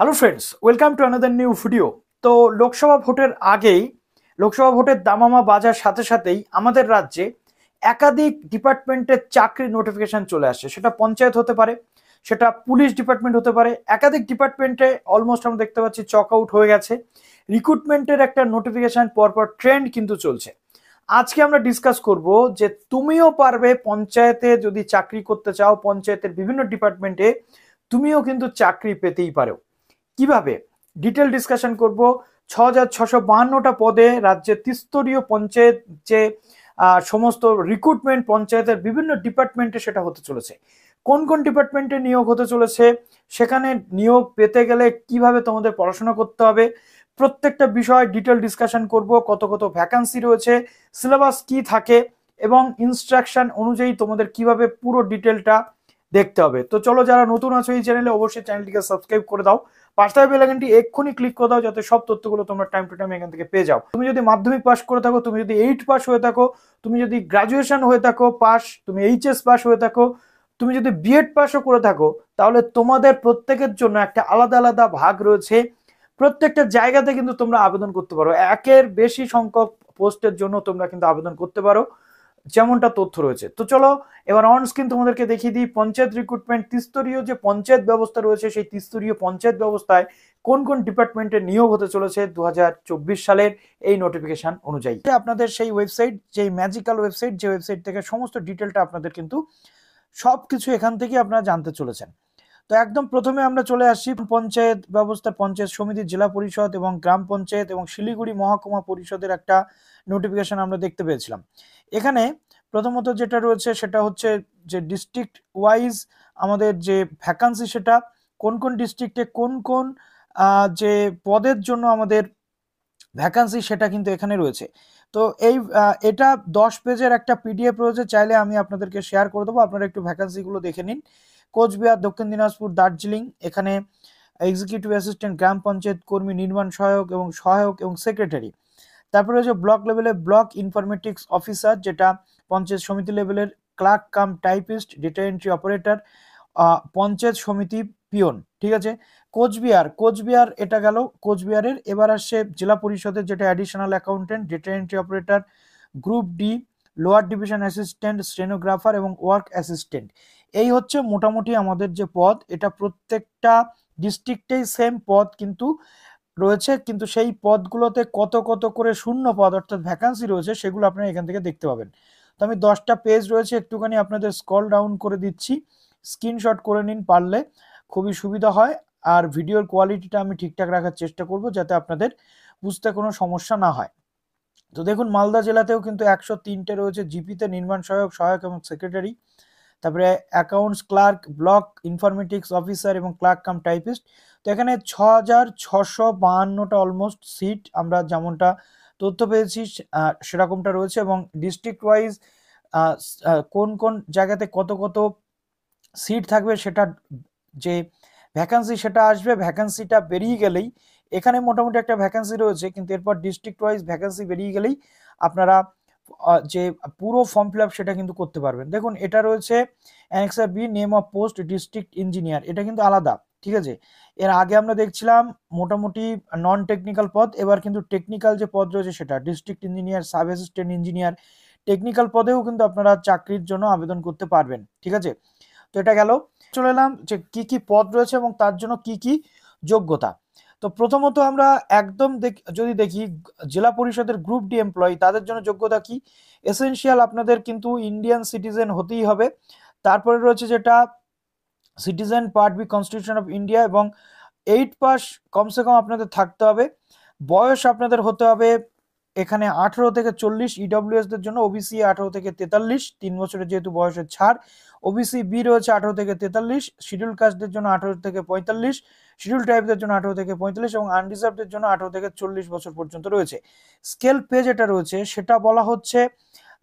hello friends welcome to another new video তো লোকসভা ভোটের আগেই লোকসভা ভোটের দামামা বাজার সাথে সাথেই আমাদের রাজ্যে একাধিক ডিপার্টমেন্টের চাকরি নোটিফিকেশান চলে আসছে সেটা পঞ্চায়েত হতে পারে সেটা পুলিশ ডিপার্টমেন্ট হতে পারে একাধিক ডিপার্টমেন্টে অলমোস্ট আমরা দেখতে পাচ্ছি চক আউট হয়ে গেছে রিক্রুটমেন্টের একটা নোটিফিকেশান পরপর ট্রেন্ড কিন্তু চলছে আজকে আমরা ডিসকাস করব যে তুমিও পারবে পঞ্চায়েতে যদি চাকরি করতে চাও পঞ্চায়েতের বিভিন্ন ডিপার্টমেন্টে তুমিও কিন্তু চাকরি পেতেই পারো কিভাবে ডিটেল ডিসকাশন করব ছ হাজার ছশো বাহান্নটা পদে রাজ্যের ত্রিস্তরীয় পঞ্চায়েত যে সমস্ত রিক্রুটমেন্ট পঞ্চায়েতের বিভিন্ন ডিপার্টমেন্টে সেটা হতে চলেছে কোন কোন ডিপার্টমেন্টে নিয়োগ হতে চলেছে সেখানে নিয়োগ পেতে গেলে কিভাবে তোমাদের পড়াশোনা করতে হবে প্রত্যেকটা বিষয় ডিটেল ডিসকাশন করব কত কত ভ্যাকান্সি রয়েছে সিলেবাস কি থাকে এবং ইনস্ট্রাকশন অনুযায়ী তোমাদের কিভাবে পুরো ডিটেলটা দেখতে হবে তো চলো যারা নতুন আছো এই চ্যানেলে অবশ্যই চ্যানেলটিকে সাবস্ক্রাইব করে দাও পাশে বেলাগানটি এক্ষুনি ক্লিক করে দাও যাতে সব তথ্যগুলো তোমরা টাইম টু টাইম এখান থেকে পেয়ে যাও তুমি যদি মাধ্যমিক পাস করে থাকো তুমি যদি এইট পাস হয়ে থাকো তুমি যদি গ্রাজুয়েশন হয়ে থাকো পাস তুমি এইচএস পাস হয়ে থাকো তুমি যদি বিএড পাসও করে থাকো তাহলে তোমাদের প্রত্যেকের জন্য একটা আলাদা আলাদা ভাগ রয়েছে প্রত্যেকটা জায়গাতে কিন্তু তোমরা আবেদন করতে পারো একের বেশি সংখ্যক পোস্টের জন্য তোমরা কিন্তু আবেদন করতে পারো যেমনটা তথ্য রয়েছে তো চলো এবার অন স্ক্রিন তোমাদেরকে দেখিয়ে দিই পঞ্চায়েত রিক্রুটমেন্ট ত্রিস্তরীয় যে পঞ্চায়েত ব্যবস্থা রয়েছে সেই ত্রিস্তরীয় পঞ্চায়েত ব্যবস্থায় কোন কোন ডিপার্টমেন্টে নিয়োগ হতে চলেছে দু সালের এই নোটিফিকেশন অনুযায়ী আপনাদের সেই ওয়েবসাইট যেই ম্যাজিক্যাল ওয়েবসাইট যে ওয়েবসাইট থেকে সমস্ত ডিটেলটা আপনাদের কিন্তু সব কিছু এখান থেকে আপনারা জানতে চলেছেন তো একদম প্রথমে আমরা চলে আসি পঞ্চায়েত ব্যবস্থা পঞ্চায়েত সমিতি জেলা পরিষদ এবং গ্রাম পঞ্চায়েত এবং শিলিগুড়ি মহকুমা পরিষদের একটা নোটিফিকেশন আমরা দেখতে পেয়েছিলাম এখানে প্রথমত যেটা রয়েছে সেটা হচ্ছে যে ডিস্ট্রিক্ট ওয়াইজ আমাদের যে ভ্যাকান্সি সেটা কোন কোন ডিস্ট্রিক্টে কোন কোন যে পদের জন্য আমাদের ভ্যাকান্সি সেটা কিন্তু এখানে রয়েছে তো এই এটা দশ পেজের একটা পিডিএফ রয়েছে চাইলে আমি আপনাদেরকে শেয়ার করে দেবো আপনারা একটু ভ্যাকান্সিগুলো দেখে নিন কোচবিহার দক্ষিণ দিনাজপুর দার্জিলিং এখানে এক্সিকিউটিভ অ্যাসিস্ট্যান্ট গ্রাম পঞ্চায়েত কর্মী নির্মাণ সহায়ক এবং সহায়ক এবং সেক্রেটারি তারপরে রয়েছে ব্লক লেভেলে ব্লক ইনফরমেটিক্স অফিসার যেটা পঞ্চায়েত সমিতি লেভেলের clerk cum typist data entry operator panchayat samiti peon ঠিক আছে কোচবিহার কোচবিহার এটা গেল কোচবিহারের এবার আসছে জেলা পরিষদের যেটা additional accountant data entry operator group D lower division assistant stenographer এবং ওয়ার্ক অ্যাসিস্ট্যান্ট এই হচ্ছে মোটামুটি আমাদের যে পদ এটা প্রত্যেকটা ডিস্ট্রিক্টেই সেম পদ কিন্তু রয়েছে কিন্তু সেই পদগুলোতে কত কত করে শূন্য পদ অর্থাৎ ভ্যাকান্সি রয়েছে সেগুলো আপনারা এখান থেকে দেখতে পাবেন তো আমি দশটা পেজ রয়েছে একটুখানি আপনাদের স্কল ডাউন করে দিচ্ছি স্ক্রিনশট করে নিন পারলে খুবই সুবিধা হয় আর ভিডিওর কোয়ালিটিটা আমি ঠিকঠাক রাখার চেষ্টা করব যাতে আপনাদের বুঝতে কোনো সমস্যা না হয় তো দেখুন মালদা জেলাতেও কিন্তু একশো তিনটে রয়েছে জিপিতে নির্মাণ সহায়ক সহায়ক এবং সেক্রেটারি তারপরে accounts clerk block informatics officer এবং ক্লার্ক কাম টাইপিস্ট তো এখানে ছ হাজার ছশো বাহান্নটা অলমোস্ট সিট আমরা যেমনটা তথ্য পেয়েছি সেরকমটা রয়েছে এবং ডিস্ট্রিক্ট ওয়াইজ কোন কোন জায়গাতে কত কত সিট থাকবে সেটা যে ভ্যাকান্সি সেটা আসবে ভ্যাকান্সিটা বেরিয়ে গেলেই এখানে মোটামুটি একটা ভ্যাকান্সি রয়েছে কিন্তু এরপর ডিস্ট্রিক্ট ওয়াইজ ভ্যাকান্সি বেরিয়ে গেলেই আপনারা যে পুরো ফর্ম ফিল সেটা কিন্তু করতে পারবেন দেখুন এটা রয়েছে annexure B name of post district engineer এটা কিন্তু আলাদা ঠিক আছে এর আগে আমরা দেখছিলাম মোটামুটি নন টেকনিক্যাল পদ এবার কিন্তু টেকনিক্যাল যে পদ রয়েছে সেটা district engineer sub assistant engineer technical পদেও কিন্তু আপনারা চাকরির জন্য আবেদন করতে পারবেন ঠিক আছে তো এটা গেল চলে এলাম যে কী কী পদ রয়েছে এবং তার জন্য কি কি যোগ্যতা তো প্রথমত আমরা একদম যদি দেখি জেলা পরিষদের গ্রুপ ডি এমপ্লয়ি তাদের জন্য যোগ্যতা কি এসেনশিয়াল আপনাদের কিন্তু ইন্ডিয়ান সিটিজেন হতেই হবে তারপরে রয়েছে যেটা citizen part B constitution of India এবং এইট পাস কমসে কম আপনাদের থাকতে হবে বয়স আপনাদের হতে হবে এখানে আঠেরো থেকে চল্লিশ এসদের e জন্য ওবিসি আঠেরো থেকে তেতাল্লিশ তিন বছরের যেহেতু বয়সের ছাড় ওবিসি বি রয়েছে আঠেরো থেকে তেতাল্লিশ শিডিউল কাস্টদের জন্য আঠেরো থেকে পঁয়তাল্লিশ শিডিউল টাইপদের জন্য আঠেরো থেকে পঁয়তাল্লিশ এবং আনরিজার্ভদের জন্য আঠেরো থেকে চল্লিশ বছর পর্যন্ত রয়েছে স্কেল পে যেটা রয়েছে সেটা বলা হচ্ছে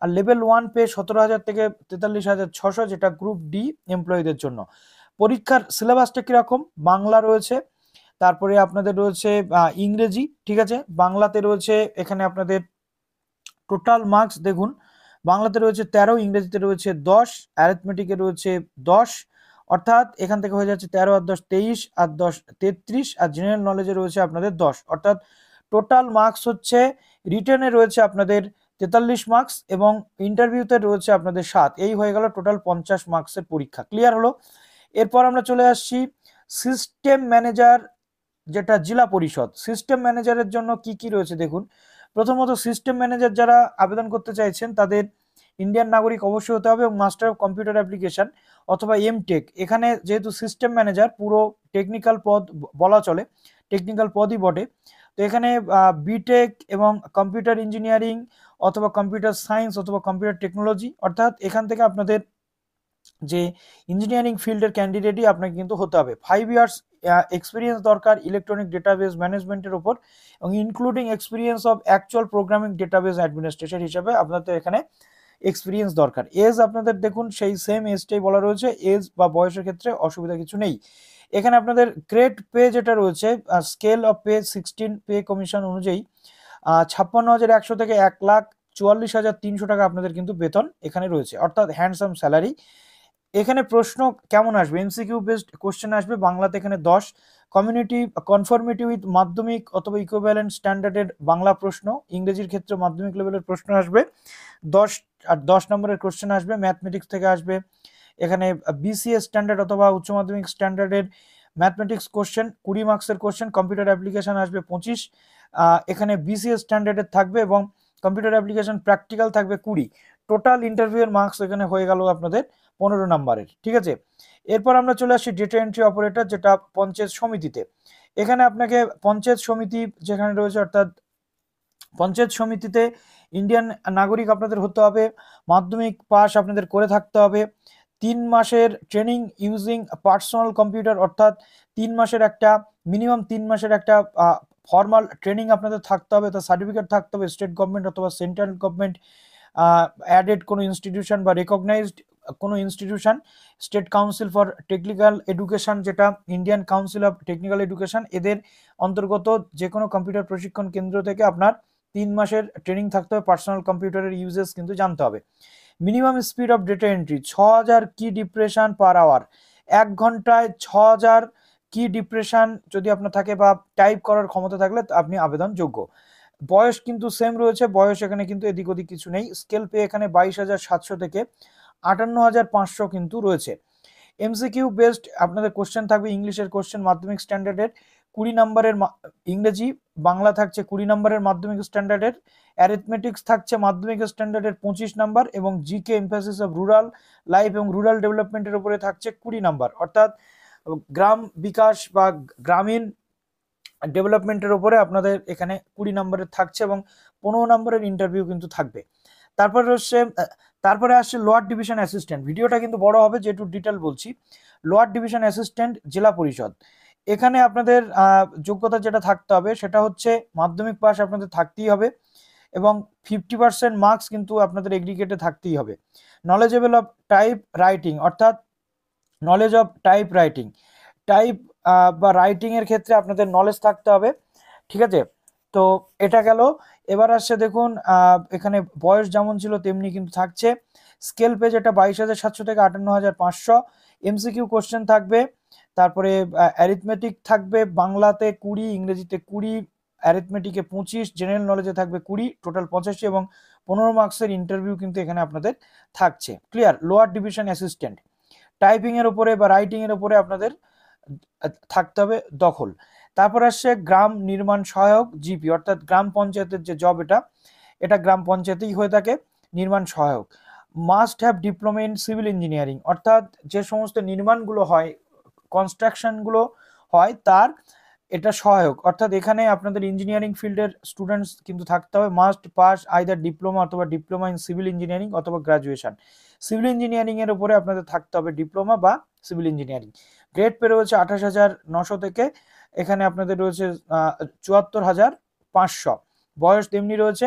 আর লেভেল ওয়ান পে সতেরো হাজার থেকে তেতাল্লিশ হাজার ছশো যেটা গ্রুপ ডি এমপ্লয়ীদের জন্য পরীক্ষার সিলেবাসটা কীরকম বাংলা রয়েছে তারপরে আপনাদের রয়েছে ইংরেজি ঠিক আছে বাংলাতে রয়েছে এখানে আপনাদের টোটাল মার্কস দেখুন বাংলাতে রয়েছে তেরো ইংরেজিতে রয়েছে দশ অ্যারেথমেটিকে রয়েছে দশ অর্থাৎ এখান থেকে হয়ে যাচ্ছে তেরো আর দশ তেইশ আর দশ তেত্রিশ আর জেনারেল নলেজে রয়েছে আপনাদের দশ অর্থাৎ টোটাল মার্কস হচ্ছে রিটার্নে রয়েছে আপনাদের তেতাল্লিশ মার্কস এবং ইন্টারভিউতে রয়েছে আপনাদের সাত এই হয়ে গেল টোটাল পঞ্চাশ মার্কসের পরীক্ষা ক্লিয়ার হলো এরপর আমরা চলে আসছি সিস্টেম ম্যানেজার যেটা জেলা পরিষদ সিস্টেম ম্যানেজারের জন্য কি কি রয়েছে দেখুন প্রথমত সিস্টেম ম্যানেজার যারা আবেদন করতে চাইছেন তাদের ইন্ডিয়ান নাগরিক অবশ্যই হতে হবে এবং মাস্টার অফ কম্পিউটার অ্যাপ্লিকেশন অথবা এম টেক এখানে যেহেতু সিস্টেম ম্যানেজার পুরো টেকনিক্যাল পদ বলা চলে টেকনিক্যাল পদই বটে তো এখানে বিটেক এবং কম্পিউটার ইঞ্জিনিয়ারিং অথবা কম্পিউটার সায়েন্স অথবা কম্পিউটার টেকনোলজি অর্থাৎ এখান থেকে আপনাদের যে ইঞ্জিনিয়ারিং ফিল্ডের ক্যান্ডিডেটই আপনাকে কিন্তু হতে হবে ফাইভ ইয়ার্স এক্সপিরিয়েন্স দরকার ইলেকট্রনিক ডেটাবেস ম্যানেজমেন্টের ওপর এবং including experience of actual programming database administration হিসাবে আপনাদের এখানে এক্সপিরিয়েন্স দরকার এজ আপনাদের দেখুন সেই সেম এজটাই বলা রয়েছে এজ বা বয়সের ক্ষেত্রে অসুবিধা কিছু নেই এখানে আপনাদের গ্রেড পে যেটা রয়েছে scale of pay sixteen pay commission অনুযায়ী ছাপ্পান্ন হাজার একশো থেকে এক লাখ চুয়াল্লিশ হাজার তিনশো টাকা আপনাদের কিন্তু বেতন এখানে রয়েছে অর্থাৎ হ্যান্ডসাম স্যালারি এখানে প্রশ্ন কেমন আসবে এমসিকিউ বেসড কোশ্চেন আসবে বাংলাতে এখানে দশ কমিউনিটি কনফর্মিটি উইথ মাধ্যমিক অথবা ইকুইভ্যালেন্ট স্ট্যান্ডার্ডের বাংলা প্রশ্ন ইংরেজির ক্ষেত্রে মাধ্যমিক লেভেলের প্রশ্ন আসবে দশ আর দশ নম্বরের কোশ্চেন আসবে ম্যাথমেটিক্স থেকে আসবে এখানে বিসিএস স্ট্যান্ডার্ড অথবা উচ্চ মাধ্যমিক স্ট্যান্ডার্ডের ম্যাথমেটিক্স কোশ্চেন কুড়ি মার্কসের কোশ্চেন কম্পিউটার অ্যাপ্লিকেশন আসবে পঁচিশ এখানে বিসিএস স্ট্যান্ডার্ডের থাকবে এবং কম্পিউটার অ্যাপ্লিকেশন প্র্যাকটিক্যাল থাকবে কুড়ি টোটাল ইন্টারভিউয়ের মার্কস এখানে হয়ে গেল আপনাদের পনেরো নাম্বারের ঠিক আছে এরপর আমরা চলে আসি ডেটা এন্ট্রি অপারেটর যেটা পঞ্চায়েত সমিতিতে এখানে আপনাকে পঞ্চায়েত সমিতি যেখানে রয়েছে অর্থাৎ পঞ্চায়েত সমিতিতে ইন্ডিয়ান নাগরিক আপনাদের হতে হবে মাধ্যমিক পাস আপনাদের করে থাকতে হবে তিন মাসের ট্রেনিং ইউজিং পার্সোনাল কম্পিউটার অর্থাৎ তিন মাসের একটা মিনিমাম তিন মাসের একটা ফর্মাল ট্রেনিং আপনাদের থাকতে হবে তার সার্টিফিকেট থাকতে হবে স্টেট গভর্নমেন্ট অথবা সেন্ট্রাল গভর্নমেন্ট অ্যাডেড কোনো ইনস্টিটিউশন বা রেকগনাইজড কোনো institution state council for technical education যেটা Indian council of technical education এদের অন্তর্গত যে কোনো কম্পিউটার প্রশিক্ষণ কেন্দ্র থেকে আপনার তিন মাসের ট্রেনিং থাকতে হবে পার্সোনাল কম্পিউটারের ইউজেস কিন্তু জানতে হবে minimum speed of data entry ছ হাজার কি ডিপ্রেশন পার আওয়ার এক ঘন্টায় ছ হাজার কি ডিপ্রেশন যদি আপনার থাকে বা টাইপ করার ক্ষমতা থাকলে আপনি আবেদন যোগ্য বয়স কিন্তু সেম রয়েছে বয়স এখানে কিন্তু এদিক ওদিক কিছু নেই স্কেল পে এখানে বাইশ হাজার সাতশো থেকে আটান্ন হাজার পাঁচশো কিন্তু রয়েছে এমসিকিউ বেসড আপনাদের কোশ্চেন থাকবে ইংলিশের কোশ্চেন মাধ্যমিক স্ট্যান্ডার্ডের কুড়ি নম্বরের ইংরেজি বাংলা থাকছে কুড়ি নম্বরের মাধ্যমিক স্ট্যান্ডার্ডের অ্যারিথমেটিক্স থাকছে মাধ্যমিক স্ট্যান্ডার্ডের পঁচিশ নাম্বার এবং GK emphasis of rural life এবং রুরাল ডেভেলপমেন্টের উপরে থাকছে কুড়ি নাম্বার অর্থাৎ গ্রাম বিকাশ বা গ্রামীণ ডেভেলপমেন্টের ওপরে আপনাদের এখানে কুড়ি নম্বরের থাকছে এবং পনেরো নম্বরের ইন্টারভিউ কিন্তু থাকবে তারপরে হচ্ছে তারপরে আসছে লোয়ার ডিভিশন অ্যাসিস্ট্যান্ট ভিডিওটা কিন্তু বড় হবে যেটু ডিটেল বলছি lower division assistant Zilla Parishad এখানে আপনাদের যোগ্যতা যেটা থাকতে হবে সেটা হচ্ছে মাধ্যমিক পাস আপনাদের থাকতেই হবে এবং ফিফটি পার্সেন্ট মার্কস কিন্তু আপনাদের এগ্রিগেটে থাকতেই হবে নলেজেবল অফ টাইপ রাইটিং অর্থাৎ knowledge of type writing type বা রাইটিংয়ের ক্ষেত্রে আপনাদের নলেজ থাকতে হবে ঠিক আছে তো এটা গেল এবার আসছে দেখুন এখানে বয়স যেমন ছিল তেমনি কিন্তু থাকছে স্কেল পেজ এটা বাইশ হাজার সাতশো থেকে আটান্ন হাজার পাঁচশো এমসিকিউ কোশ্চেন থাকবে তারপরে অ্যারিথমেটিক থাকবে বাংলাতে কুড়ি ইংরেজিতে কুড়ি অ্যারিথমেটিকে পঁচিশ জেনারেল নলেজে থাকবে কুড়ি টোটাল পঁচাশি এবং পনেরো মার্কসের ইন্টারভিউ কিন্তু এখানে আপনাদের থাকছে ক্লিয়ার লোয়ার ডিভিশন অ্যাসিস্ট্যান্ট টাইপিংয়ের উপরে বা রাইটিংয়ের উপরে আপনাদের থাকতে হবে দখল তারপর আসছে গ্রাম নির্মাণ সহায়ক জিপি অর্থাৎ গ্রাম পঞ্চায়েতের যে জব এটা এটা গ্রাম পঞ্চায়েতেই হয়ে থাকে নির্মাণ সহায়ক must have diploma in civil engineering অর্থাৎ যে সমস্ত নির্মাণগুলো হয় কনস্ট্রাকশনগুলো হয় তার এটা সহায়ক অর্থাৎ এখানে আপনাদের ইঞ্জিনিয়ারিং ফিল্ডের স্টুডেন্টস কিন্তু থাকতে হবে মাস্ট পাস আইদার ডিপ্লোমা অথবা ডিপ্লোমা ইন সিভিল ইঞ্জিনিয়ারিং অথবা গ্রাজুয়েশন সিভিল ইঞ্জিনিয়ারিংয়ের উপরে আপনাদের থাকতে হবে ডিপ্লোমা বা সিভিল ইঞ্জিনিয়ারিং গ্রেড পে রয়েছে আঠাশ হাজার নশো থেকে এখানে আপনাদের রয়েছে চুয়াত্তর হাজার পাঁচশো বয়স তেমনি রয়েছে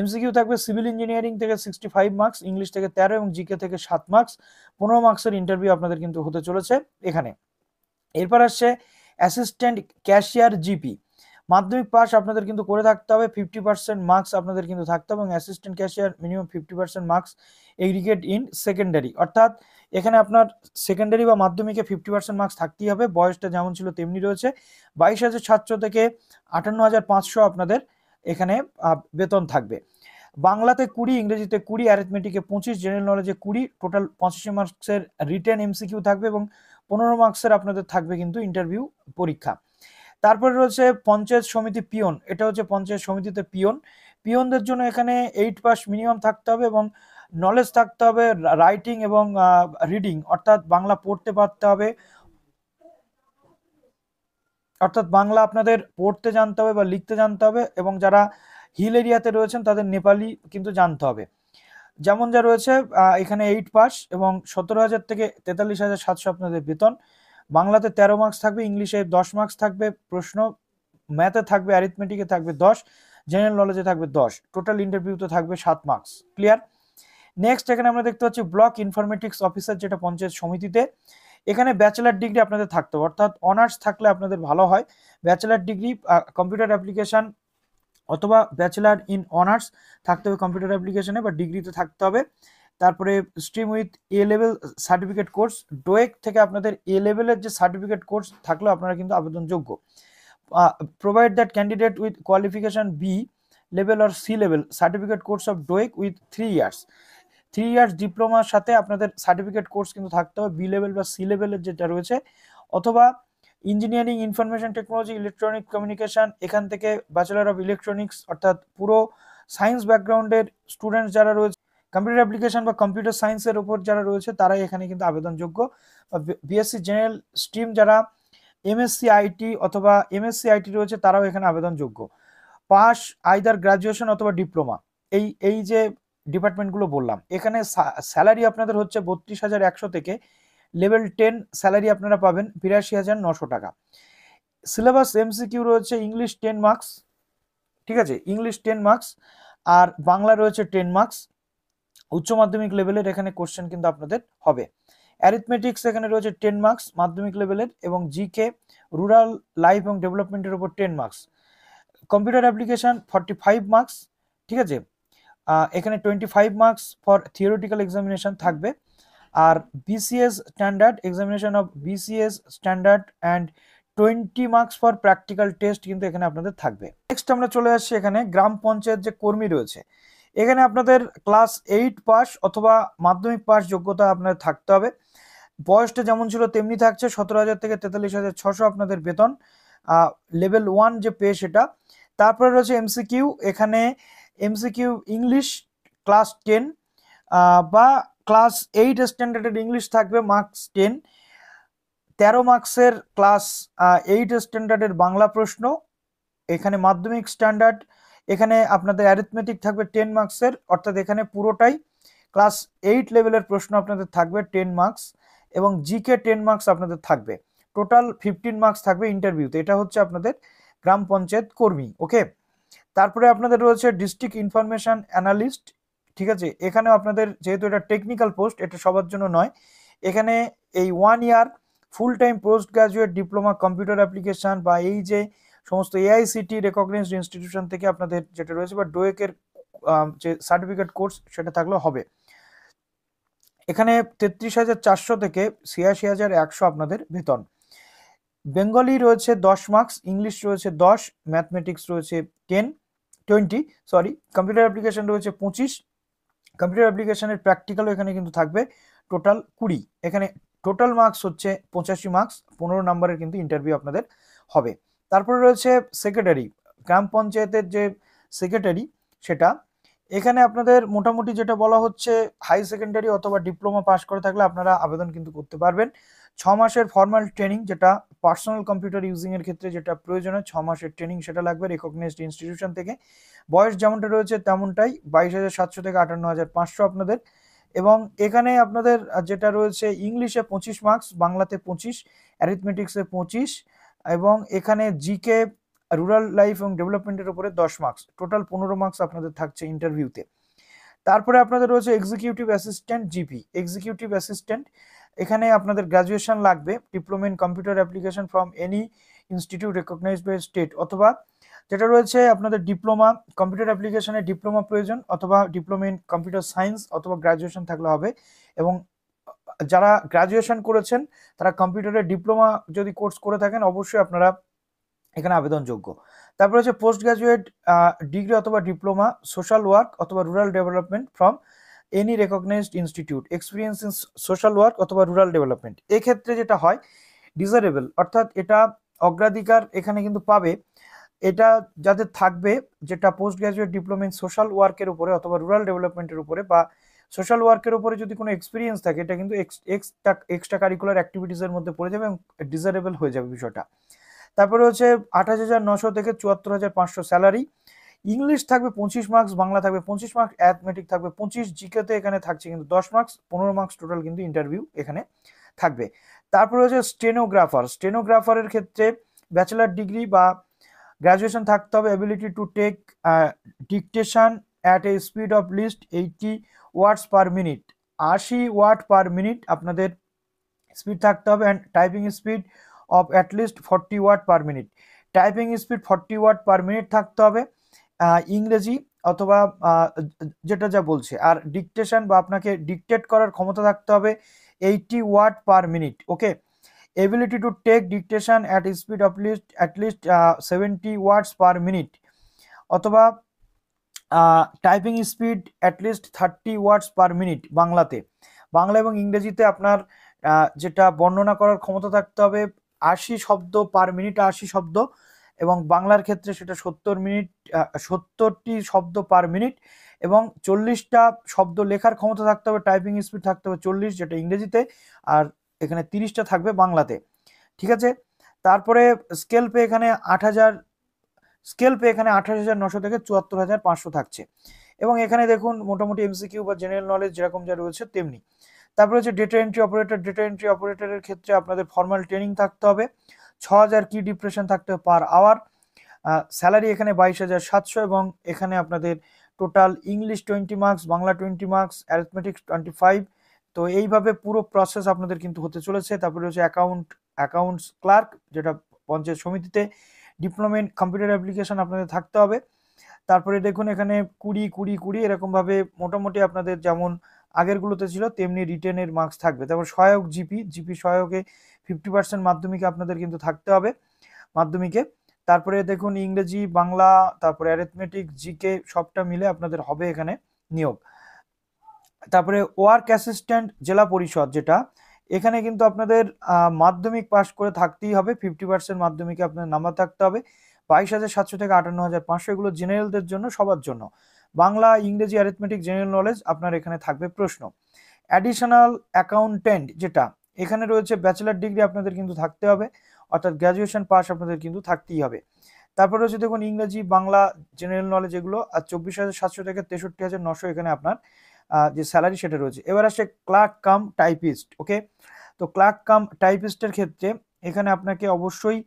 এমসিকিউ থাকবে সিভিল ইঞ্জিনিয়ারিং থেকে সিক্সটি ফাইভ মার্কস ইংলিশ থেকে তেরো এবং জিকে থেকে সাত মার্কস পনেরো মার্কসের ইন্টারভিউ আপনাদের কিন্তু হতে চলেছে এখানে এরপর আসছে অ্যাসিস্ট্যান্ট ক্যাশিয়ার জিপি মাধ্যমিক পাস আপনাদের কিন্তু করে থাকতে হবে ফিফটি পার্সেন্ট মার্কস আপনাদের কিন্তু থাকতে হবে এবং assistant cashier minimum fifty percent marks aggregate in secondary অর্থাৎ এখানে আপনার সেকেন্ডারি বা মাধ্যমিকে ফিফটি পার্সেন্ট মার্কস থাকতেই হবে বয়সটা যেমন ছিল তেমনি রয়েছে বাইশ হাজার সাতশো থেকে আটান্ন হাজার পাঁচশো আপনাদের এখানে বেতন থাকবে বাংলাতে কুড়ি ইংরেজিতে কুড়ি অ্যারিথমেটিকে পঁচিশ জেনারেল নলেজে কুড়ি টোটাল পঁচিশে মার্কসের রিটার্ন এমসিকিউ থাকবে এবং পনেরো মার্কসের আপনাদের থাকবে কিন্তু ইন্টারভিউ পরীক্ষা তারপরে রয়েছে পঞ্চায়েত সমিতি পিয়ন এটা হচ্ছে পঞ্চায়েত সমিতিতে পিয়ন পিয়নদের জন্য এখানে এইট পাস মিনিমাম থাকতে হবে এবং নলেজ থাকতে হবে রাইটিং এবং রিডিং অর্থাৎ বাংলা পড়তে পারতে হবে অর্থাৎ বাংলা আপনাদের পড়তে জানতে হবে বা লিখতে জানতে হবে এবং যারা হিল এরিয়াতে রয়েছেন তাদের নেপালি কিন্তু জানতে হবে যেমন যা রয়েছে এখানে এইট পাস এবং সতেরো হাজার থেকে তেতাল্লিশ হাজার সাতশো আপনাদের বেতন বাংলাতে তেরো মার্কস থাকবে ইংলিশে দশ মার্কস থাকবে প্রশ্ন ম্যাথে থাকবে অ্যারিথমেটিকে থাকবে দশ জেনারেল নলেজে থাকবে দশ টোটাল ইন্টারভিউতে থাকবে সাত মার্কস ক্লিয়ার নেক্সট এখানে আমরা দেখতে পাচ্ছি ব্লক ইনফরমেটিক্স অফিসার যেটা পঞ্চায়েত সমিতিতে এখানে ব্যাচেলার ডিগ্রি আপনাদের থাকতে হবে অর্থাৎ অনার্স থাকলে আপনাদের ভালো হয় ব্যাচেলার ডিগ্রি কম্পিউটার অ্যাপ্লিকেশান অথবা ব্যাচেলার ইন অনার্স থাকতে হবে কম্পিউটার অ্যাপ্লিকেশানে বা ডিগ্রিতে থাকতে হবে তারপরে stream with A level certificate course DOEACC থেকে আপনাদের এ লেভেলের যে সার্টিফিকেট কোর্স থাকলেও আপনারা কিন্তু আবেদনযোগ্য provide that candidate with qualification B level or C level certificate course of DOEACC with three years three years ডিপ্লোমার সাথে আপনাদের সার্টিফিকেট কোর্স কিন্তু থাকতে হবে বি লেভেল বা সি লেভেলের যেটা রয়েছে অথবা engineering information technology electronic communication এখান থেকে ব্যাচেলার অফ ইলেকট্রনিক্স অর্থাৎ পুরো সায়েন্স ব্যাকগ্রাউন্ডের স্টুডেন্টস যারা রয়েছে কম্পিউটার অ্যাপ্লিকেশন বা কম্পিউটার সায়েন্সের ওপর যারা রয়েছে তারাই এখানে কিন্তু আবেদনযোগ্য বিএসসি জেনারেল স্ট্রিম যারা এমএসসি আইটি অথবা এমএসসি আইটি রয়েছে তারাও এখানে আবেদনযোগ্য পাস আইদার গ্রাজুয়েশন অথবা ডিপ্লোমা এই এই যে ডিপার্টমেন্টগুলো বললাম এখানে স্যালারি আপনাদের হচ্ছে বত্রিশ হাজার একশো থেকে লেভেল টেন স্যালারি আপনারা পাবেন বিরাশি হাজার নশো টাকা সিলেবাস এমসিকিউ রয়েছে ইংলিশ টেন মার্কস ঠিক আছে ইংলিশ টেন মার্কস আর বাংলা রয়েছে টেন মার্কস উচ্চ মাধ্যমিক লেভেলের এখানে কোশ্চেন কিন্তু আপনাদের হবে অ্যারিথমেটিক্স এখানে রয়েছে টেন মার্কস মাধ্যমিক লেভেলের এবং জি কে রুরাল লাইফ এবং ডেভেলপমেন্টের উপর ten marks computer application forty five marks ঠিক আছে এখানে twenty five marks for theoretical examination থাকবে আর BCS standard examination of BCS standard and twenty marks for practical test কিন্তু এখানে আপনাদের থাকবে নেক্সট আমরা চলে আসছি এখানে গ্রাম পঞ্চায়েত যে কর্মী রয়েছে এখানে আপনাদের ক্লাস এইট পাস অথবা মাধ্যমিক পাস যোগ্যতা আপনাদের থাকতে হবে বয়সটা যেমন ছিল তেমনি থাকছে সতেরো হাজার থেকে তেতাল্লিশ হাজার ছশো আপনাদের বেতন লেভেল ওয়ান যে পে সেটা তারপরে রয়েছে এমসিকিউ এখানে এমসিকিউ ইংলিশ ক্লাস টেন বা ক্লাস এইট স্ট্যান্ডার্ডের ইংলিশ থাকবে মার্কস টেন তেরো মার্কসের ক্লাস এইট স্ট্যান্ডার্ডের বাংলা প্রশ্ন এখানে মাধ্যমিক স্ট্যান্ডার্ড এখানে আপনাদের অ্যারিথমেটিক থাকবে টেন মার্কসের অর্থাৎ এখানে পুরোটাই ক্লাস এইট লেভেলের প্রশ্ন আপনাদের থাকবে টেন মার্কস এবং জিকে টেন মার্কস আপনাদের থাকবে টোটাল ফিফটিন মার্কস থাকবে ইন্টারভিউতে এটা হচ্ছে আপনাদের গ্রাম পঞ্চায়েত কর্মী ওকে তারপরে আপনাদের রয়েছে ডিস্ট্রিক্ট ইনফরমেশান অ্যানালিস্ট ঠিক আছে এখানেও আপনাদের যেহেতু এটা টেকনিক্যাল পোস্ট এটা সবার জন্য নয় এখানে এই one year full time post graduate diploma computer application বা এই যে সমস্ত এআইসিটি রেকগনাইজড ইনস্টিটিউশন থেকে আপনাদের যেটা রয়েছে বা ডোয়েকের e যে সার্টিফিকেট কোর্স সেটা থাকলে হবে এখানে তেত্রিশ হাজার চারশো থেকে ছিয়াশি হাজার একশো আপনাদের বেতন বেঙ্গলি রয়েছে দশ মার্কস ইংলিশ রয়েছে দশ ম্যাথমেটিক্স রয়েছে ten twenty sorry computer application রয়েছে পঁচিশ কম্পিউটার অ্যাপ্লিকেশনের প্র্যাকটিক্যালও এখানে কিন্তু থাকবে টোটাল কুড়ি এখানে টোটাল মার্কস হচ্ছে পঁচাশি মার্কস পনেরো নম্বরের কিন্তু ইন্টারভিউ আপনাদের হবে তারপরে রয়েছে সেক্রেটারি গ্রাম পঞ্চায়েতের যে সেক্রেটারি সেটা এখানে আপনাদের মোটামুটি যেটা বলা হচ্ছে হাই সেকেন্ডারি অথবা ডিপ্লোমা পাস করে থাকলে আপনারা আবেদন কিন্তু করতে পারবেন ছ মাসের ফর্মাল ট্রেনিং যেটা পার্সোনাল কম্পিউটার ইউজিংয়ের ক্ষেত্রে যেটা প্রয়োজন হয় ছ মাসের ট্রেনিং সেটা লাগবে রেকগনাইজড ইনস্টিটিউশন থেকে বয়স যেমনটা রয়েছে তেমনটাই বাইশ হাজার সাতশো থেকে আটান্ন হাজার পাঁচশো আপনাদের এবং এখানে আপনাদের যেটা রয়েছে ইংলিশে পঁচিশ মার্কস বাংলাতে পঁচিশ অ্যারিথমেটিক্সে পঁচিশ এবং এখানে জিকে রুরাল লাইফ এবং ডেভেলপমেন্টের উপরে দশ মার্কস টোটাল পনেরো মার্কস আপনাদের থাকছে ইন্টারভিউতে তারপরে আপনাদের রয়েছে executive assistant GP executive assistant এখানে আপনাদের গ্র্যাজুয়েশন লাগবে diploma in computer application from any institute recognise by state অথবা যেটা রয়েছে আপনাদের ডিপ্লোমা কম্পিউটার অ্যাপ্লিকেশনে ডিপ্লোমা প্রয়োজন অথবা ডিপ্লোমা ইন কম্পিউটার সায়েন্স অথবা গ্র্যাজুয়েশন থাকলে হবে এবং যারা গ্রাজুয়েশন করেছেন তারা কম্পিউটারের ডিপ্লোমা যদি কোর্স করে থাকেন অবশ্যই আপনারা এখানে আবেদনযোগ্য তারপরে হচ্ছে পোস্ট গ্রাজুয়েট ডিগ্রি অথবা ডিপ্লোমা সোশ্যাল ওয়ার্ক অথবা rural development from any recognised institute experience in social work অথবা রুরাল ডেভেলপমেন্ট এক্ষেত্রে যেটা হয় ডিজারেবল অর্থাৎ এটা অগ্রাধিকার এখানে কিন্তু পাবে এটা যাদের থাকবে যেটা post graduate diploma in social ওয়ার্কের উপরে অথবা রুরাল ডেভেলপমেন্টের উপরে বা সোশ্যাল ওয়ার্কের উপরে যদি কোনো এক্সপিরিয়েন্স থাকে এটা কিন্তু এক্সট্রা এক্সট্রা কারিকুলার অ্যাক্টিভিটিসের মধ্যে পড়ে যাবে এবং ডিজারেবল হয়ে যাবে বিষয়টা তারপরে হচ্ছে আঠাশ হাজার নশো থেকে চুয়াত্তর হাজার পাঁচশো স্যালারি ইংলিশ থাকবে পঁচিশ মার্কস বাংলা থাকবে পঁচিশ মার্কস অ্যাথমেটিক থাকবে পঁচিশ জিকেতে এখানে থাকছে কিন্তু দশ মার্কস পনেরো মার্কস টোটাল কিন্তু ইন্টারভিউ এখানে থাকবে তারপরে হচ্ছে স্টেনোগ্রাফার স্টেনোগ্রাফারের ক্ষেত্রে ব্যাচেলার ডিগ্রি বা গ্র্যাজুয়েশন থাকতে হবে ability to take dictation at a speed of least eighty words per minute আশি ওয়াট পার মিনিট আপনাদের স্পিড থাকতে হবে and typing speed of at least forty word per minute typing speed forty word per minute থাকতে হবে ইংরেজি অথবা যেটা যা বলছে আর ডিকটেশন বা আপনাকে ডিকটেট করার ক্ষমতা থাকতে হবে eighty word per minute okay ability to take dictation at speed of least at least seventy words per minute অথবা typing speed at least thirty words per minute বাংলাতে বাংলা এবং ইংরেজিতে আপনার যেটা বর্ণনা করার ক্ষমতা থাকতে হবে আশি শব্দ পার মিনিট আশি শব্দ এবং বাংলার ক্ষেত্রে সেটা সত্তর মিনিট সত্তরটি শব্দ পার মিনিট এবং চল্লিশটা শব্দ লেখার ক্ষমতা থাকতে হবে টাইপিং স্পিড থাকতে হবে চল্লিশ যেটা ইংরেজিতে আর এখানে তিরিশটা থাকবে বাংলাতে ঠিক আছে তারপরে স্কেল পে এখানে আট হাজার স্কেল পে এখানে আঠাশ হাজার নশো থেকে চুয়াত্তর হাজার পাঁচশো থাকছে এবং এখানে দেখুন মোটামুটি এমসিকিউ বা জেনারেল নলেজ যেরকম যা রয়েছে তেমনি তারপরে হচ্ছে data entry operator data entry অপারেটরের ক্ষেত্রে আপনাদের ফর্মাল ট্রেনিং থাকতে হবে ছ হাজার কি ডিপ্রেশন থাকতে হবে পার আওয়ার স্যালারি এখানে বাইশ হাজার সাতশো এবং এখানে আপনাদের total English twenty marks Bangla twenty marks arithmetics twenty five তো এইভাবে পুরো প্রসেস আপনাদের কিন্তু হতে চলেছে তারপরে হচ্ছে অ্যাকাউন্ট অ্যাকাউন্টস ক্লার্ক যেটা পঞ্চায়েত সমিতিতে ডিপ্লোমা ইন কম্পিউটার অ্যাপ্লিকেশন আপনাদের থাকতে হবে তারপরে দেখুন এখানে কুড়ি কুড়ি কুড়ি এরকমভাবে মোটামুটি আপনাদের যেমন আগেরগুলোতে ছিল তেমনি রিটেনের মার্কস থাকবে তারপর সহায়ক জিপি জিপি সহায়কে ফিফটি পার্সেন্ট মাধ্যমিকে আপনাদের কিন্তু থাকতে হবে মাধ্যমিকে তারপরে দেখুন ইংরেজি বাংলা তারপরে অ্যারেথমেটিক জিকে সবটা মিলে আপনাদের হবে এখানে নিয়োগ তারপরে ওয়ার্ক অ্যাসিস্ট্যান্ট জেলা পরিষদ যেটা এখানে কিন্তু আপনাদের মাধ্যমিক পাশ করে থাকতেই হবে ফিফটি পার্সেন্ট মাধ্যমিকে আপনাদের নাম্বার থাকতে হবে বাইশ হাজার সাতশো থেকে আটান্ন হাজার পাঁচশো এগুলো জেনারেলদের জন্য সবার জন্য বাংলা ইংরেজি অ্যারিথমেটিক জেনারেল নলেজ আপনার এখানে থাকবে প্রশ্ন অ্যাডিশনাল অ্যাকাউন্টেন্ট যেটা এখানে রয়েছে ব্যাচেলার ডিগ্রি আপনাদের কিন্তু থাকতে হবে অর্থাৎ গ্র্যাজুয়েশন পাস আপনাদের কিন্তু থাকতেই হবে তারপর রয়েছে দেখুন ইংরেজি বাংলা জেনারেল নলেজ এগুলো আর চব্বিশ হাজার সাতশো থেকে তেষট্টি হাজার নশো এখানে আপনার যে স্যালারি সেটা রয়েছে এবার আসে ক্লার্ক কাম টাইপিস্ট ওকে তো ক্লার্ক কাম টাইপিস্টের ক্ষেত্রে এখানে আপনাকে অবশ্যই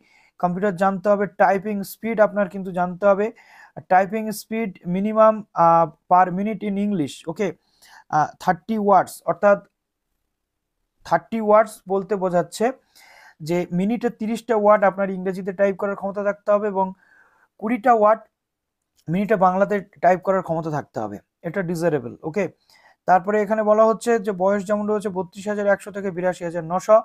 কম্পিউটার জানতে হবে টাইপিং স্পিড আপনার কিন্তু জানতে হবে typing speed minimum per minute in English okay thirty words অর্থাৎ থার্টি ওয়ার্ডস বলতে বোঝাচ্ছে যে মিনিটে তিরিশটা ওয়ার্ড আপনার ইংরেজিতে টাইপ করার ক্ষমতা থাকতে হবে এবং কুড়িটা ওয়ার্ড মিনিটে বাংলাতে টাইপ করার ক্ষমতা থাকতে হবে এটা ডিজারেবল ওকে তারপরে এখানে বলা হচ্ছে যে বয়স যেমন রয়েছে বত্রিশ হাজার একশো থেকে বিরাশি হাজার নশো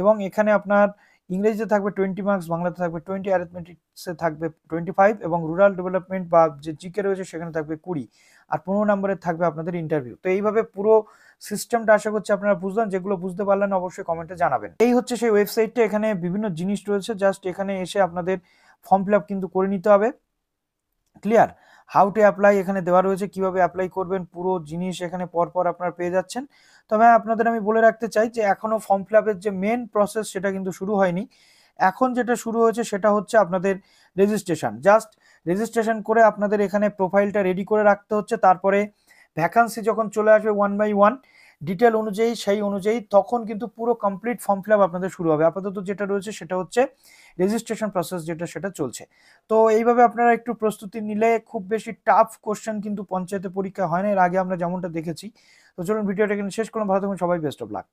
এবং এখানে আপনার ইংরেজিতে থাকবে টোয়েন্টি মার্কস বাংলাতে থাকবে টোয়েন্টি অ্যারেথমেটিক্সে থাকবে টোয়েন্টি ফাইভ এবং রুরাল ডেভেলপমেন্ট বা যে জিকে রয়েছে সেখানে থাকবে কুড়ি আর পনেরো নম্বরে থাকবে আপনাদের ইন্টারভিউ তো এইভাবে পুরো সিস্টেমটা আশা করছি আপনারা বুঝলেন যেগুলো বুঝতে পারলেন অবশ্যই কমেন্টে জানাবেন এই হচ্ছে সেই ওয়েবসাইটটা এখানে বিভিন্ন জিনিস রয়েছে জাস্ট এখানে এসে আপনাদের ফর্ম ফিল কিন্তু করে নিতে হবে ক্লিয়ার হাউ টু অ্যাপ্লাই এখানে দেওয়া রয়েছে কিভাবে অ্যাপ্লাই করবেন পুরো জিনিস এখানে পরপর আপনারা পেয়ে যাচ্ছেন তবে আপনাদের আমি বলে রাখতে চাই যে এখনও ফর্ম ফিল যে মেন প্রসেস সেটা কিন্তু শুরু হয়নি এখন যেটা শুরু হয়েছে সেটা হচ্ছে আপনাদের রেজিস্ট্রেশন জাস্ট রেজিস্ট্রেশন করে আপনাদের এখানে প্রোফাইলটা রেডি করে রাখতে হচ্ছে তারপরে ভ্যাকান্সি যখন চলে আসবে ওয়ান বাই ওয়ান ডিটেল অনুযায়ী সেই অনুযায়ী তখন কিন্তু পুরো কমপ্লিট ফর্ম ফিল আপনাদের শুরু হবে আপাতত যেটা রয়েছে সেটা হচ্ছে রেজিস্ট্রেশন প্রসেস যেটা সেটা চলছে তো এইভাবে আপনারা একটু প্রস্তুতি নিলে খুব বেশি টাফ কোশ্চেন কিন্তু পঞ্চায়েতে পরীক্ষা হয় না এর আগে আমরা যেমনটা দেখেছি তো চলুন ভিডিওটা এখানে শেষ করুন ভালো থাকুন সবাই বেস্ট অফ লাক